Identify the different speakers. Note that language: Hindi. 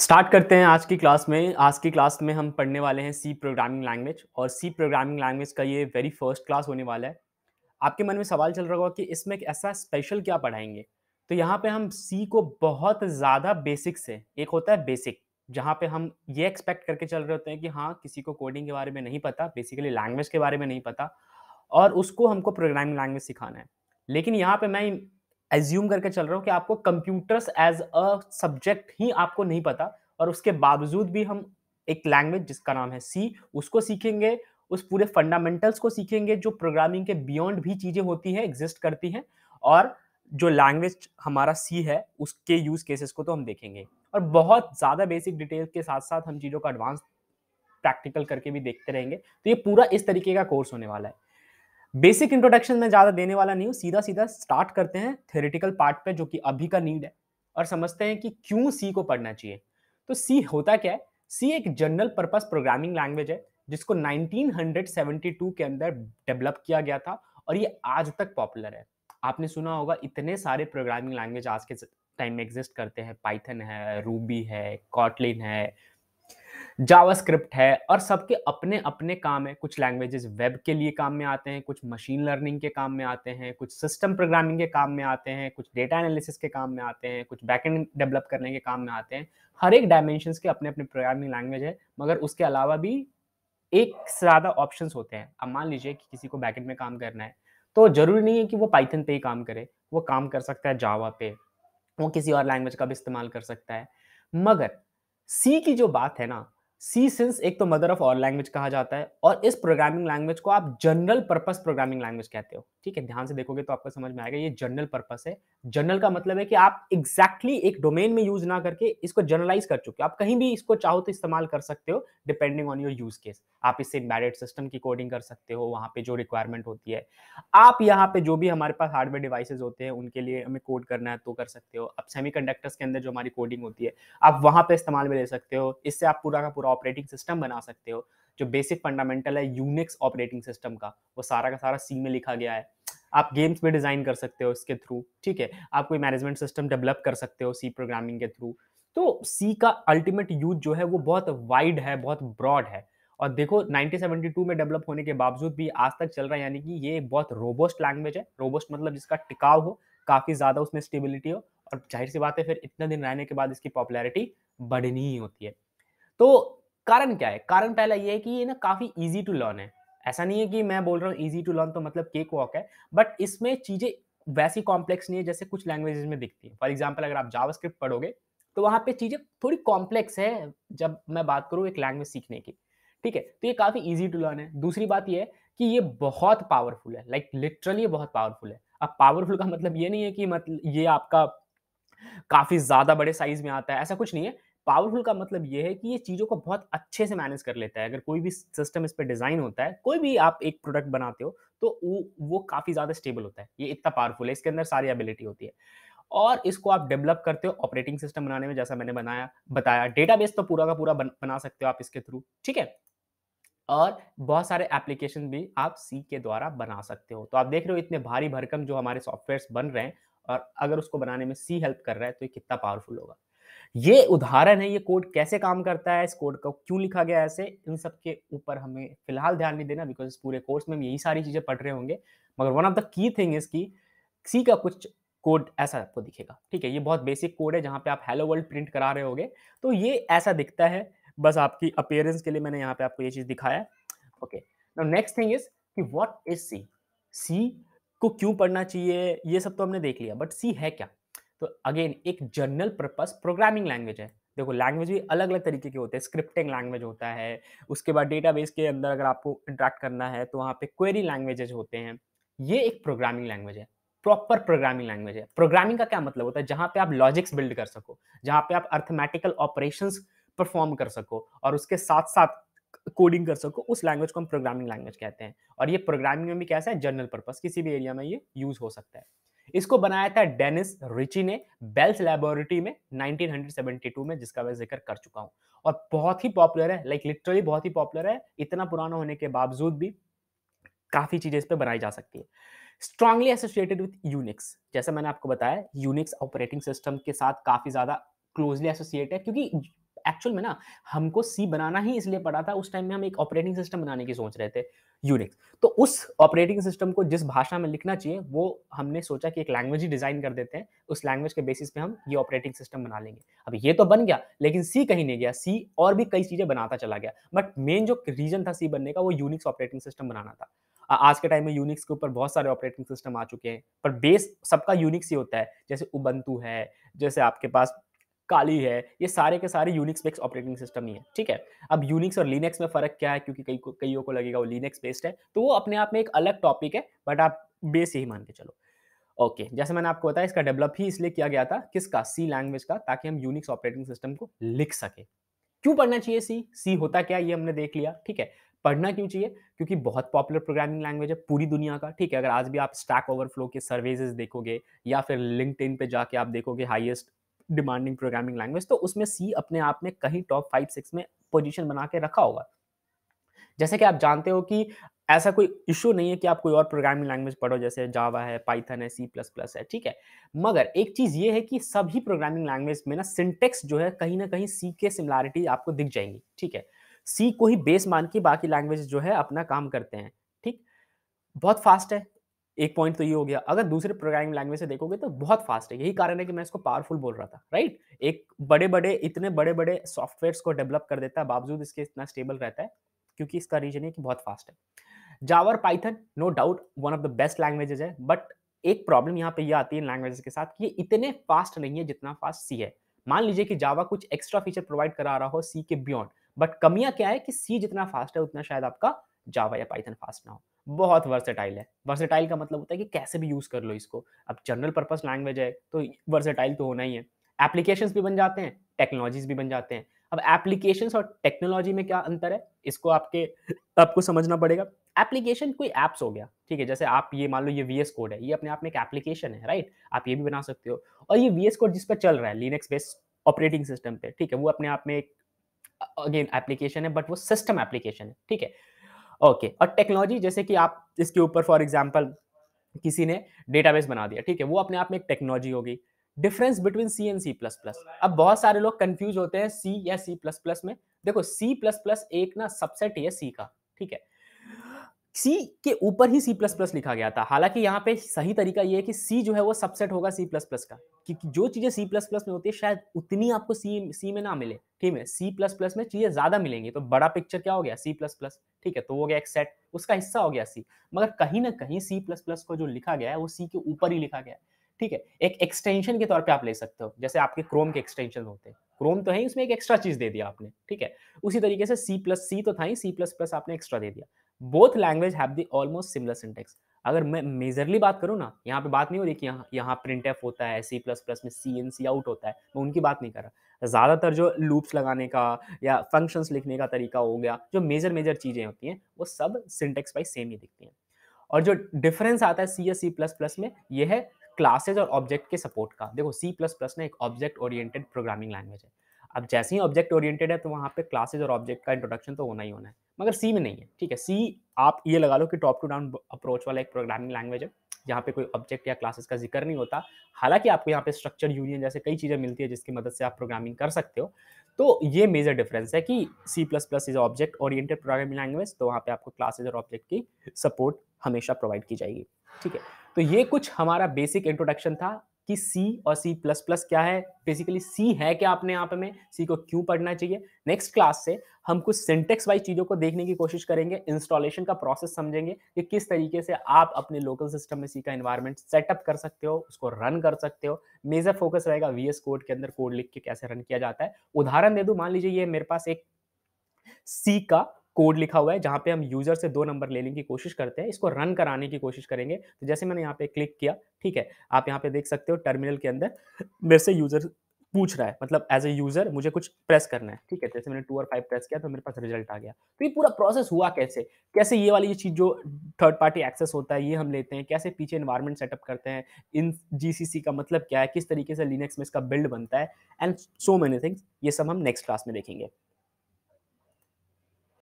Speaker 1: स्टार्ट करते हैं आज की क्लास में आज की क्लास में हम पढ़ने वाले हैं सी प्रोग्रामिंग लैंग्वेज और सी प्रोग्रामिंग लैंग्वेज का ये वेरी फर्स्ट क्लास होने वाला है आपके मन में सवाल चल रहा होगा कि इसमें ऐसा स्पेशल क्या पढ़ाएंगे तो यहाँ पे हम सी को बहुत ज़्यादा बेसिक से एक होता है बेसिक जहाँ पे हम ये एक्सपेक्ट करके चल रहे होते हैं कि हाँ किसी को कोडिंग के बारे में नहीं पता बेसिकली लैंग्वेज के बारे में नहीं पता और उसको हमको प्रोग्रामिंग लैंग्वेज सिखाना है लेकिन यहाँ पे मैं एज्यूम करके चल रहा हूँ कि आपको कंप्यूटर्स एज अ सब्जेक्ट ही आपको नहीं पता और उसके बावजूद भी हम एक लैंग्वेज जिसका नाम है सी उसको सीखेंगे उस पूरे फंडामेंटल्स को सीखेंगे जो प्रोग्रामिंग के बियॉन्ड भी चीज़ें होती हैं एग्जिस्ट करती हैं और जो लैंग्वेज हमारा सी है उसके यूज़ केसेस को तो हम देखेंगे और बहुत ज़्यादा बेसिक डिटेल्स के साथ साथ हम चीज़ों का एडवांस प्रैक्टिकल करके भी देखते रहेंगे तो ये पूरा इस तरीके का कोर्स होने वाला है बेसिक इंट्रोडक्शन में ज़्यादा देने वाला नहीं हूँ सीधा सीधा स्टार्ट करते हैं थेरेटिकल पार्ट पे जो कि अभी का नीड है और समझते हैं कि क्यों सी को पढ़ना चाहिए तो सी होता क्या है सी एक जनरल पर्पस प्रोग्रामिंग लैंग्वेज है जिसको 1972 के अंदर डेवलप किया गया था और ये आज तक पॉपुलर है आपने सुना होगा इतने सारे प्रोग्रामिंग लैंग्वेज आज के टाइम में एग्जिस्ट करते हैं पाइथन है रूबी है कॉटलिन है जावास्क्रिप्ट है और सबके अपने अपने काम है कुछ लैंग्वेजेस वेब के लिए काम में आते हैं कुछ मशीन लर्निंग के काम में आते हैं कुछ सिस्टम प्रोग्रामिंग के काम में आते हैं कुछ डेटा एनालिसिस के काम में आते हैं कुछ बैकएंड डेवलप करने के काम में आते हैं हर एक डायमेंशन के अपने अपने प्रोग्रामिंग लैंग्वेज है मगर उसके अलावा भी एक से ज़्यादा ऑप्शन होते हैं अब मान लीजिए कि किसी को बैकेंड में काम करना है तो ज़रूरी नहीं है कि वो पाइथन पे ही काम करे वो काम कर सकता है जावा पे वो किसी और लैंग्वेज का भी इस्तेमाल कर सकता है मगर सी की जो बात है ना सी सिंस एक तो मदर ऑफ ऑल लैंग्वेज कहा जाता है और इस प्रोग्रामिंग लैंग्वेज को आप जनरल पर्पस प्रोग्रामिंग लैंग्वेज कहते हो ठीक है ध्यान से देखोगे तो आपको समझ में आएगा ये जनरल पर्पस है जनरल का मतलब है कि आप एग्जैक्टली exactly एक डोमेन में यूज ना करके इसको जनरलाइज कर चुके हो आप कहीं भी इसको चाहो तो इस्तेमाल कर सकते हो depending on your use case आप इससे एम्बेडेड सिस्टम की कोडिंग कर सकते हो वहाँ पे जो रिक्वायरमेंट होती है आप यहाँ पे जो भी हमारे पास हार्डवेयर डिवाइसेज होते हैं उनके लिए हमें कोड करना है तो कर सकते हो आप सेमी के अंदर जो हमारी कोडिंग होती है आप वहाँ पे इस्तेमाल में ले सकते हो इससे आप पूरा का पूरा ऑपरेटिंग सिस्टम बना सकते हो जो बेसिक फंडामेंटल है यूनिक्स ऑपरेटिंग सिस्टम का वो सारा का सारा सी में लिखा गया है आप गेम्स भी डिज़ाइन कर सकते हो इसके थ्रू ठीक है आप कोई मैनेजमेंट सिस्टम डेवलप कर सकते हो सी प्रोग्रामिंग के थ्रू तो सी का अल्टीमेट यूज जो है वो बहुत वाइड है बहुत ब्रॉड है और देखो 1972 में डेवलप होने के बावजूद भी आज तक चल रहा है यानी कि ये बहुत रोबोस्ट लैंग्वेज है रोबोस्ट मतलब जिसका टिकाव हो काफ़ी ज़्यादा उसमें स्टेबिलिटी हो और जाहिर सी बात है फिर इतने दिन रहने के बाद इसकी पॉपुलैरिटी बढ़नी ही होती है तो कारण क्या है कारण पहला ये है कि ये ना काफ़ी ईजी टू लर्न है ऐसा नहीं है कि मैं बोल रहा हूँ ईजी टू लर्न तो मतलब केक वॉक है बट इसमें चीज़ें वैसी कॉम्प्लेक्स नहीं है जैसे कुछ लैंग्वेजेस में दिखती है फॉर एग्जाम्पल अगर आप जावा पढ़ोगे तो वहाँ पे चीज़ें थोड़ी कॉम्प्लेक्स है जब मैं बात करूँ एक लैंग्वेज सीखने की ठीक है तो ये काफ़ी ईजी टू लर्न है दूसरी बात यह है कि ये बहुत पावरफुल है लाइक like, लिटरली बहुत पावरफुल है अब पावरफुल का मतलब ये नहीं है कि मतलब ये आपका काफ़ी ज़्यादा बड़े साइज में आता है ऐसा कुछ नहीं है पावरफुल का मतलब ये है कि ये चीज़ों को बहुत अच्छे से मैनेज कर लेता है अगर कोई भी सिस्टम इस पर डिज़ाइन होता है कोई भी आप एक प्रोडक्ट बनाते हो तो वो वो काफ़ी ज़्यादा स्टेबल होता है ये इतना पावरफुल है इसके अंदर सारी एबिलिटी होती है और इसको आप डेवलप करते हो ऑपरेटिंग सिस्टम बनाने में जैसा मैंने बनाया बताया डेटा तो पूरा का पूरा बन, बना सकते हो आप इसके थ्रू ठीक है और बहुत सारे एप्लीकेशन भी आप सी के द्वारा बना सकते हो तो आप देख रहे हो इतने भारी भरकम जो हमारे सॉफ्टवेयर बन रहे हैं और अगर उसको बनाने में सी हेल्प कर रहा है तो ये कितना पावरफुल होगा ये उदाहरण है ये कोड कैसे काम करता है इस कोड को क्यों लिखा गया है ऐसे इन सब के ऊपर हमें फिलहाल ध्यान नहीं देना बिकॉज पूरे कोर्स में हम यही सारी चीज़ें पढ़ रहे होंगे मगर one of the key thing is की सी का कुछ कोड ऐसा आपको दिखेगा ठीक है ये बहुत बेसिक कोड है जहाँ पे आप हेलो वर्ल्ड प्रिंट करा रहे होगे तो ये ऐसा दिखता है बस आपकी अपेयरेंस के लिए मैंने यहाँ पे आपको ये चीज़ दिखाया ओके नेक्स्ट थिंग इज कि वॉट इज सी सी को क्यों पढ़ना चाहिए ये सब तो हमने देख लिया बट सी है क्या तो अगेन एक जनरल पर्पस प्रोग्रामिंग लैंग्वेज है देखो लैंग्वेज भी अलग अलग तरीके के होते हैं स्क्रिप्टिंग लैंग्वेज होता है उसके बाद डेटाबेस के अंदर अगर आपको इंटरेक्ट करना है तो वहाँ पे क्वेरी लैंग्वेजेज होते हैं ये एक प्रोग्रामिंग लैंग्वेज है प्रॉपर प्रोग्रामिंग लैंग्वेज है प्रोग्रामिंग का क्या मतलब होता है जहाँ पे आप लॉजिक्स बिल्ड कर सको जहाँ पे आप अर्थमेटिकल ऑपरेशंस परफॉर्म कर सको और उसके साथ साथ कोडिंग कर सको उस लैंग्वेज को हम प्रोग्रामिंग लैंग्वेज कहते हैं और ये प्रोग्रामिंग में भी कैसा है जनरल पर्पज किसी भी एरिया में ये यूज हो सकता है इसको बनाया था डेनिस रिची ने बेल्स लेबोरेटरी में 1972 में जिसका मैं जिक्र कर चुका हूँ और बहुत ही पॉपुलर है लाइक like, लिटरली बहुत ही पॉपुलर है इतना पुराना होने के बावजूद भी काफ़ी चीज़ें इस पर बनाई जा सकती है स्ट्रांगली एसोसिएटेड विथ यूनिक्स जैसा मैंने आपको बताया यूनिक्स ऑपरेटिंग सिस्टम के साथ काफ़ी ज़्यादा क्लोजली एसोसिएट है क्योंकि एक्चुअल में ना हमको सी बनाना ही इसलिए पड़ा था उस टाइम में हम एक ऑपरेटिंग सिस्टम बनाने की सोच रहे थे यूनिक्स तो उस ऑपरेटिंग सिस्टम को जिस भाषा में लिखना चाहिए वो हमने सोचा कि एक लैंग्वेज ही डिज़ाइन कर देते हैं उस लैंग्वेज के बेसिस पे हम ये ऑपरेटिंग सिस्टम बना लेंगे अब ये तो बन गया लेकिन सी कहीं नहीं गया सी और भी कई चीज़ें बनाता चला गया बट मेन जो रीज़न था सी बनने का वो यूनिक्स ऑपरेटिंग सिस्टम बनाना था आज के टाइम में यूनिक्स के ऊपर बहुत सारे ऑपरेटिंग सिस्टम आ चुके हैं पर बेस सबका यूनिक्स ही होता है जैसे उबंतु है जैसे आपके पास काली है ये सारे के सारे यूनिक्स बेस्ड ऑपरेटिंग सिस्टम ही है ठीक है अब यूनिक्स और लिनक्स में फर्क क्या है क्योंकि कई कईयों को लगेगा वो लिनक्स बेस्ड है तो वो अपने आप में एक अलग टॉपिक है बट आप बेस यही मान के चलो ओके okay, जैसे मैंने आपको बताया इसका डेवलप ही इसलिए किया गया था किसका सी लैंग्वेज का ताकि हम यूनिक्स ऑपरेटिंग सिस्टम को लिख सके क्यों पढ़ना चाहिए सी सी होता क्या ये हमने देख लिया ठीक है पढ़ना क्यों चाहिए क्योंकि बहुत पॉपुलर प्रोग्रामिंग लैंग्वेज है पूरी दुनिया का ठीक है अगर आज भी आप स्टैक ओवरफ्लो के सर्वेजेस देखोगे या फिर लिंकड पे जाके आप देखोगे हाईएस्ट डिमांडिंग प्रोग्रामिंग लैंग्वेज तो उसमें सी अपने आप में कहीं टॉप फाइव सिक्स में पोजिशन बना के रखा होगा जैसे कि आप जानते हो कि ऐसा कोई इशू नहीं है कि आप कोई और प्रोग्रामिंग लैंग्वेज पढ़ो जैसे जावा है पाइथन है सी प्लस प्लस है ठीक है मगर एक चीज़ ये है कि सभी प्रोग्रामिंग लैंग्वेज में ना सिंटेक्स जो है कहीं ना कहीं सी के सिमिलैरिटी आपको दिख जाएंगी ठीक है सी को ही बेस मान के बाकी लैंग्वेज जो है अपना काम करते हैं ठीक बहुत फास्ट है एक पॉइंट तो ये हो गया अगर दूसरे प्रोग्रामिंग लैंग्वेज से देखोगे तो बहुत फास्ट है यही कारण है कि मैं इसको पावरफुल बोल रहा था राइट एक बड़े बड़े इतने बड़े बड़े सॉफ्टवेयर को डेवलप कर देता है बावजूद इसके इतना स्टेबल रहता है क्योंकि इसका रीजन है कि बहुत फास्ट है Java or Python no doubt one of the best languages है बट एक प्रॉब्लम यहाँ पे ये यह आती है लैंग्वेजेस के साथ कि ये इतने फास्ट नहीं है जितना फास्ट सी है मान लीजिए कि जावा कुछ एक्स्ट्रा फीचर प्रोवाइड करा रहा हो सी के बियॉन्ड बट कमियां क्या है कि सी जितना फास्ट है उतना शायद आपका जावा या पाइथन फास्ट ना हो बहुत वर्सेटाइल है वर्सेटाइल का मतलब होता है कि कैसे भी यूज़ कर लो इसको अब जनरल पर्पज लैंग्वेज है तो वर्सेटाइल तो होना ही है एप्लीकेशंस भी बन जाते हैं टेक्नोलॉजीज भी बन जाते हैं अब एप्लीकेशंस और टेक्नोलॉजी में क्या अंतर है इसको आपके आपको समझना पड़ेगा एप्लीकेशन कोई ऐप्स हो गया ठीक है जैसे आप ये मान लो ये वी कोड है ये अपने आप में एक एप्लीकेशन है राइट आप ये भी बना सकते हो और ये वी कोड जिस पर चल रहा है लिनक्स बेस्ड ऑपरेटिंग सिस्टम पे ठीक है वो अपने आप में एक अगेन एप्लीकेशन है बट वो सिस्टम एप्लीकेशन है ठीक है ओके और टेक्नोलॉजी जैसे कि आप इसके ऊपर फॉर एग्जाम्पल किसी ने डेटाबेस बना दिया ठीक है वो अपने आप में एक टेक्नोलॉजी होगी difference between C and C plus plus अब बहुत सारे लोग कंफ्यूज होते हैं सी या सी प्लस प्लस में देखो सी प्लस प्लस एक ना सबसेट है सी का ठीक है सी के ऊपर ही सी प्लस प्लस लिखा गया था हालांकि यहाँ पे सही तरीका ये है कि सी जो है वो सबसेट होगा सी प्लस प्लस का क्योंकि जो चीज़ें सी प्लस प्लस में होती है शायद उतनी आपको सी सी में ना मिले ठीक है सी प्लस प्लस में चीज़ें ज़्यादा मिलेंगी तो बड़ा पिक्चर क्या हो गया सी प्लस प्लस ठीक है तो वो गया एक सेट उसका हिस्सा हो गया सी मगर कहीं ना कहीं सी प्लस प्लस को जो लिखा गया है वो सी के ऊपर ही लिखा गया है ठीक है एक एक्सटेंशन के तौर पे आप ले सकते हो जैसे आपके क्रोम के एक्सटेंशन होते हैं क्रोम तो है उसमें एक एक्स्ट्रा चीज दे दिया आपने ठीक है उसी तरीके से सी प्लस सी तो था ही सी प्लस प्लस आपने एक्स्ट्रा दे दिया both language have the almost similar syntax अगर मैं मेजरली बात करूँ ना यहाँ पे बात नहीं हो रही कि यहाँ यहाँ प्रिंट एफ होता है सी प्लस प्लस में सी एन सी आउट होता है मैं उनकी बात नहीं कर रहा ज़्यादातर जो लूप्स लगाने का या फंक्शंस लिखने का तरीका हो गया जो मेजर मेजर चीज़ें होती हैं वो सब सिंटेक्स वाइज सेम ही दिखती हैं और जो डिफरेंस आता है सी या सी प्लस प्लस में ये है क्लासेज और ऑब्जेक्ट के सपोर्ट का देखो सी प्लस प्लस ना एक ऑब्जेक्ट ओरिएंटेड प्रोग्रामिंग लैंग्वेज है अब जैसे ही ऑब्जेक्ट ओरिएंटेड है तो वहाँ पे क्लासेज और ऑब्जेक्ट का इंट्रोडक्शन तो होना ही होना है मगर सी में नहीं है ठीक है सी आप ये लगा लो कि टॉप टू डाउन अप्रोच वाला एक प्रोग्रामिंग लैंग्वेज है जहाँ पे कोई ऑब्जेक्ट या क्लासेस का जिक्र नहीं होता हालांकि आपको यहाँ पे स्ट्रक्चर यूनियन जैसे कई चीज़ें मिलती है जिसकी मदद से आप प्रोग्रामिंग कर सकते हो तो ये मेजर डिफरेंस है कि C plus plus is object oriented programming language तो वहाँ पे आपको क्लासेज और ऑब्जेक्ट की सपोर्ट हमेशा प्रोवाइड की जाएगी ठीक है तो ये कुछ हमारा बेसिक इंट्रोडक्शन था कि सी और सी प्लस प्लस क्या है बेसिकली सी है क्या आपने यहाँ पे में सी को क्यों पढ़ना चाहिए नेक्स्ट क्लास से हम कुछ सिंटेक्स वाइज चीज़ों को देखने की कोशिश करेंगे इंस्टॉलेशन का प्रोसेस समझेंगे कि किस तरीके से आप अपने लोकल सिस्टम में सी का इन्वायरमेंट सेटअप कर सकते हो उसको रन कर सकते हो मेजर फोकस रहेगा वी कोड के अंदर कोड लिख के कैसे रन किया जाता है उदाहरण दे दूँ मान लीजिए ये मेरे पास एक सी का कोड लिखा हुआ है जहाँ पे हम यूज़र से दो नंबर लेने की कोशिश करते हैं इसको रन कराने की कोशिश करेंगे तो जैसे मैंने यहाँ पे क्लिक किया ठीक है आप यहाँ पे देख सकते हो टर्मिनल के अंदर मेरे से यूज़र पूछ रहा है मतलब एज ए यूजर मुझे कुछ प्रेस करना है ठीक है जैसे मैंने टू और फाइव प्रेस किया तो मेरे पास रिजल्ट आ गया तो ये पूरा प्रोसेस हुआ कैसे कैसे ये वाली ये चीज़ जो थर्ड पार्टी एक्सेस होता है ये हम लेते हैं कैसे पीछे इन्वायरमेंट सेटअप करते हैं इन जीसीसी का मतलब क्या है किस तरीके से लिनक्स में इसका बिल्ड बनता है एंड सो मेनी थिंग्स ये सब हम नेक्स्ट क्लास में देखेंगे